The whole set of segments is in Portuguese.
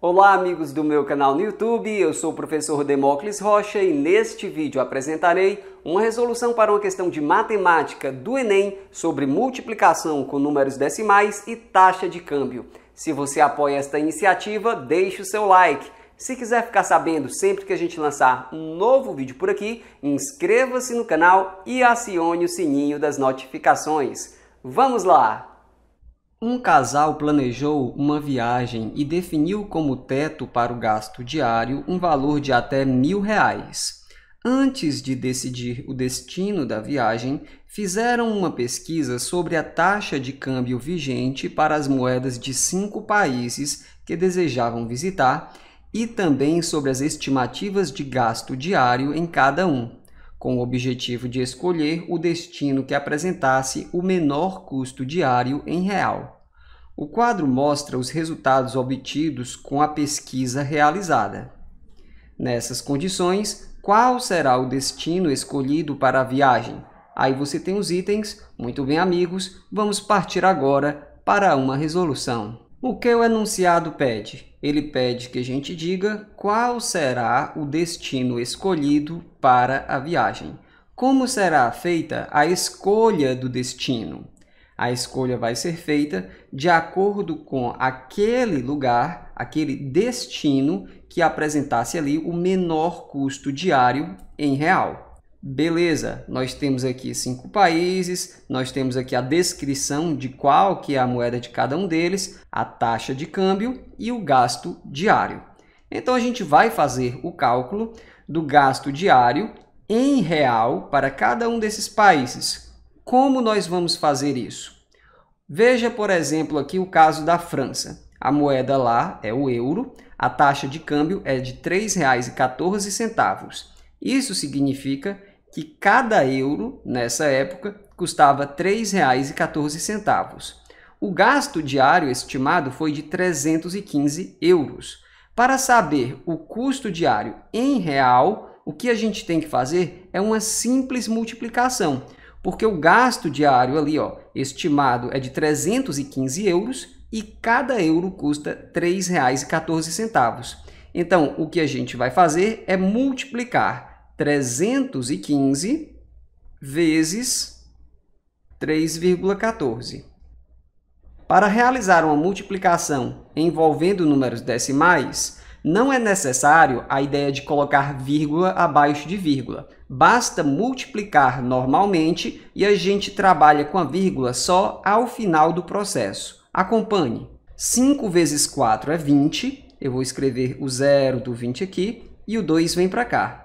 Olá, amigos do meu canal no YouTube. Eu sou o professor Demócles Rocha e neste vídeo apresentarei uma resolução para uma questão de matemática do Enem sobre multiplicação com números decimais e taxa de câmbio. Se você apoia esta iniciativa, deixe o seu like. Se quiser ficar sabendo sempre que a gente lançar um novo vídeo por aqui, inscreva-se no canal e acione o sininho das notificações. Vamos lá! Um casal planejou uma viagem e definiu como teto para o gasto diário um valor de até mil reais. Antes de decidir o destino da viagem, fizeram uma pesquisa sobre a taxa de câmbio vigente para as moedas de cinco países que desejavam visitar e também sobre as estimativas de gasto diário em cada um com o objetivo de escolher o destino que apresentasse o menor custo diário em real. O quadro mostra os resultados obtidos com a pesquisa realizada. Nessas condições, qual será o destino escolhido para a viagem? Aí você tem os itens. Muito bem, amigos, vamos partir agora para uma resolução. O que o enunciado pede? Ele pede que a gente diga qual será o destino escolhido para a viagem. Como será feita a escolha do destino? A escolha vai ser feita de acordo com aquele lugar, aquele destino que apresentasse ali o menor custo diário em real. Beleza, nós temos aqui cinco países, nós temos aqui a descrição de qual que é a moeda de cada um deles, a taxa de câmbio e o gasto diário. Então a gente vai fazer o cálculo do gasto diário em real para cada um desses países. Como nós vamos fazer isso? Veja, por exemplo, aqui o caso da França. A moeda lá é o euro, a taxa de câmbio é de R$ 3,14. Isso significa que cada euro, nessa época, custava R$ 3,14. O gasto diário estimado foi de 315 euros. Para saber o custo diário em real, o que a gente tem que fazer é uma simples multiplicação, porque o gasto diário ali, ó, estimado é de 315 euros e cada euro custa R$ 3,14. Então, o que a gente vai fazer é multiplicar 315 vezes 3,14. Para realizar uma multiplicação envolvendo números decimais, não é necessário a ideia de colocar vírgula abaixo de vírgula. Basta multiplicar normalmente e a gente trabalha com a vírgula só ao final do processo. Acompanhe. 5 vezes 4 é 20. Eu vou escrever o zero do 20 aqui e o 2 vem para cá.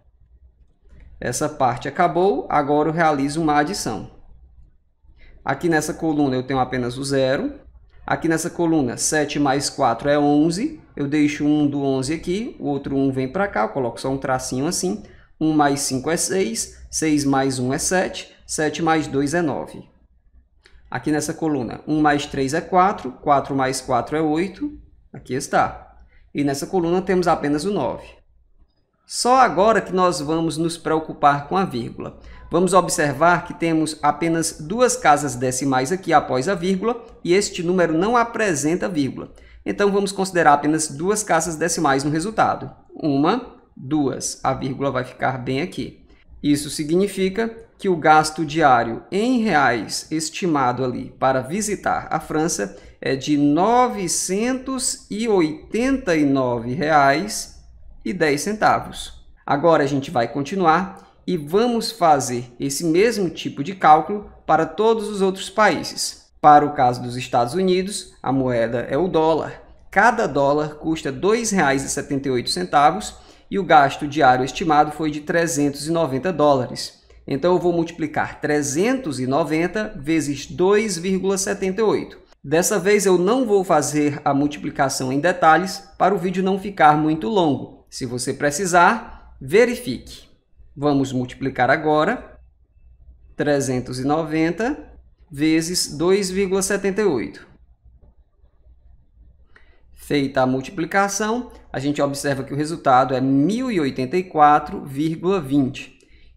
Essa parte acabou, agora eu realizo uma adição. Aqui nessa coluna eu tenho apenas o zero. Aqui nessa coluna, 7 mais 4 é 11. Eu deixo um do 11 aqui, o outro 1 vem para cá, eu coloco só um tracinho assim. 1 mais 5 é 6, 6 mais 1 é 7, 7 mais 2 é 9. Aqui nessa coluna, 1 mais 3 é 4, 4 mais 4 é 8. Aqui está. E nessa coluna temos apenas o 9. Só agora que nós vamos nos preocupar com a vírgula. Vamos observar que temos apenas duas casas decimais aqui após a vírgula e este número não apresenta vírgula. Então, vamos considerar apenas duas casas decimais no resultado. Uma, duas. A vírgula vai ficar bem aqui. Isso significa que o gasto diário em reais estimado ali para visitar a França é de R$ 989,00 e 10 centavos. Agora a gente vai continuar e vamos fazer esse mesmo tipo de cálculo para todos os outros países. Para o caso dos Estados Unidos, a moeda é o dólar. Cada dólar custa R$ 2,78 e o gasto diário estimado foi de 390 dólares. Então eu vou multiplicar 390 vezes 2,78. Dessa vez eu não vou fazer a multiplicação em detalhes para o vídeo não ficar muito longo. Se você precisar, verifique. Vamos multiplicar agora 390 vezes 2,78. Feita a multiplicação, a gente observa que o resultado é 1084,20.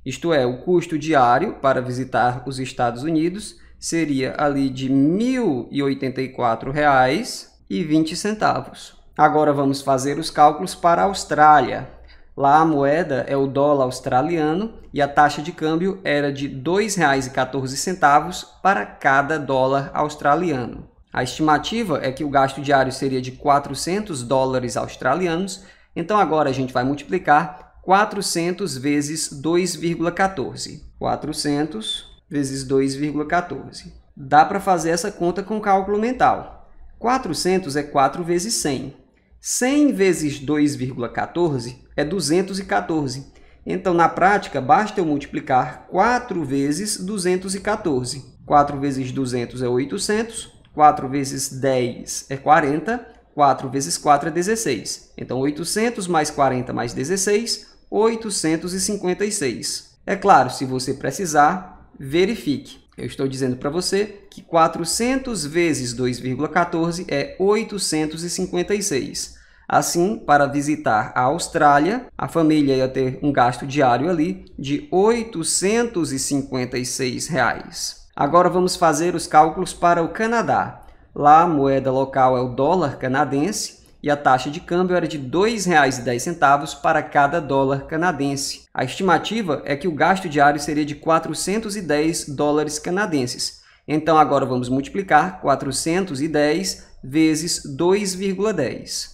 Isto é, o custo diário para visitar os Estados Unidos seria ali de R$ 1.084,20. Agora vamos fazer os cálculos para a Austrália. Lá a moeda é o dólar australiano e a taxa de câmbio era de R$ 2,14 para cada dólar australiano. A estimativa é que o gasto diário seria de 400 dólares australianos, então agora a gente vai multiplicar 400 vezes 2,14. 400 vezes 2,14. Dá para fazer essa conta com cálculo mental. 400 é 4 vezes 100. 100 vezes 2,14 é 214. Então, na prática, basta eu multiplicar 4 vezes 214. 4 vezes 200 é 800, 4 vezes 10 é 40, 4 vezes 4 é 16. Então, 800 mais 40 mais 16, 856. É claro, se você precisar, verifique. Eu estou dizendo para você que 400 vezes 2,14 é 856. Assim, para visitar a Austrália, a família ia ter um gasto diário ali de 856. Reais. Agora vamos fazer os cálculos para o Canadá. Lá a moeda local é o dólar canadense e a taxa de câmbio era de R$ 2,10 para cada dólar canadense. A estimativa é que o gasto diário seria de 410 dólares canadenses. Então agora vamos multiplicar 410 vezes 2,10.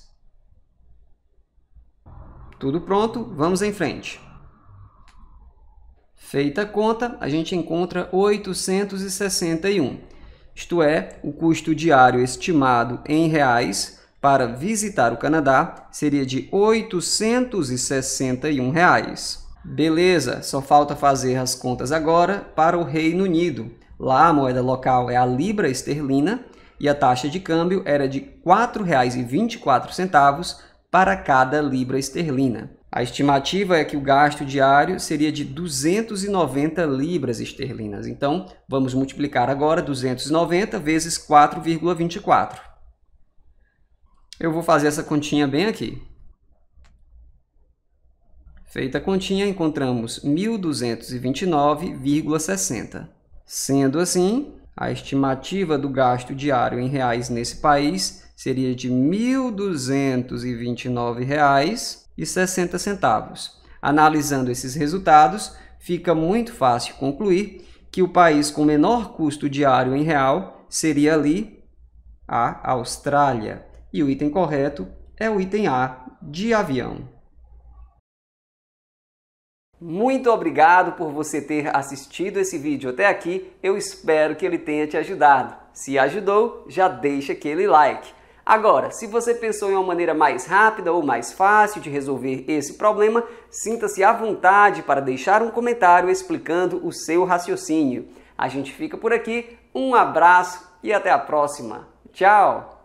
Tudo pronto, vamos em frente. Feita a conta, a gente encontra 861, isto é, o custo diário estimado em reais para visitar o Canadá seria de R$ 861. Reais. Beleza, só falta fazer as contas agora para o Reino Unido. Lá a moeda local é a libra esterlina e a taxa de câmbio era de R$ 4,24 para cada libra esterlina. A estimativa é que o gasto diário seria de 290 libras esterlinas. Então, vamos multiplicar agora 290 vezes 4,24. Eu vou fazer essa continha bem aqui. Feita a continha, encontramos 1.229,60. Sendo assim, a estimativa do gasto diário em reais nesse país seria de R$ 1.229,60. Analisando esses resultados, fica muito fácil concluir que o país com menor custo diário em real seria ali a Austrália. E o item correto é o item A de avião. Muito obrigado por você ter assistido esse vídeo até aqui. Eu espero que ele tenha te ajudado. Se ajudou, já deixa aquele like. Agora, se você pensou em uma maneira mais rápida ou mais fácil de resolver esse problema, sinta-se à vontade para deixar um comentário explicando o seu raciocínio. A gente fica por aqui, um abraço e até a próxima. Tchau!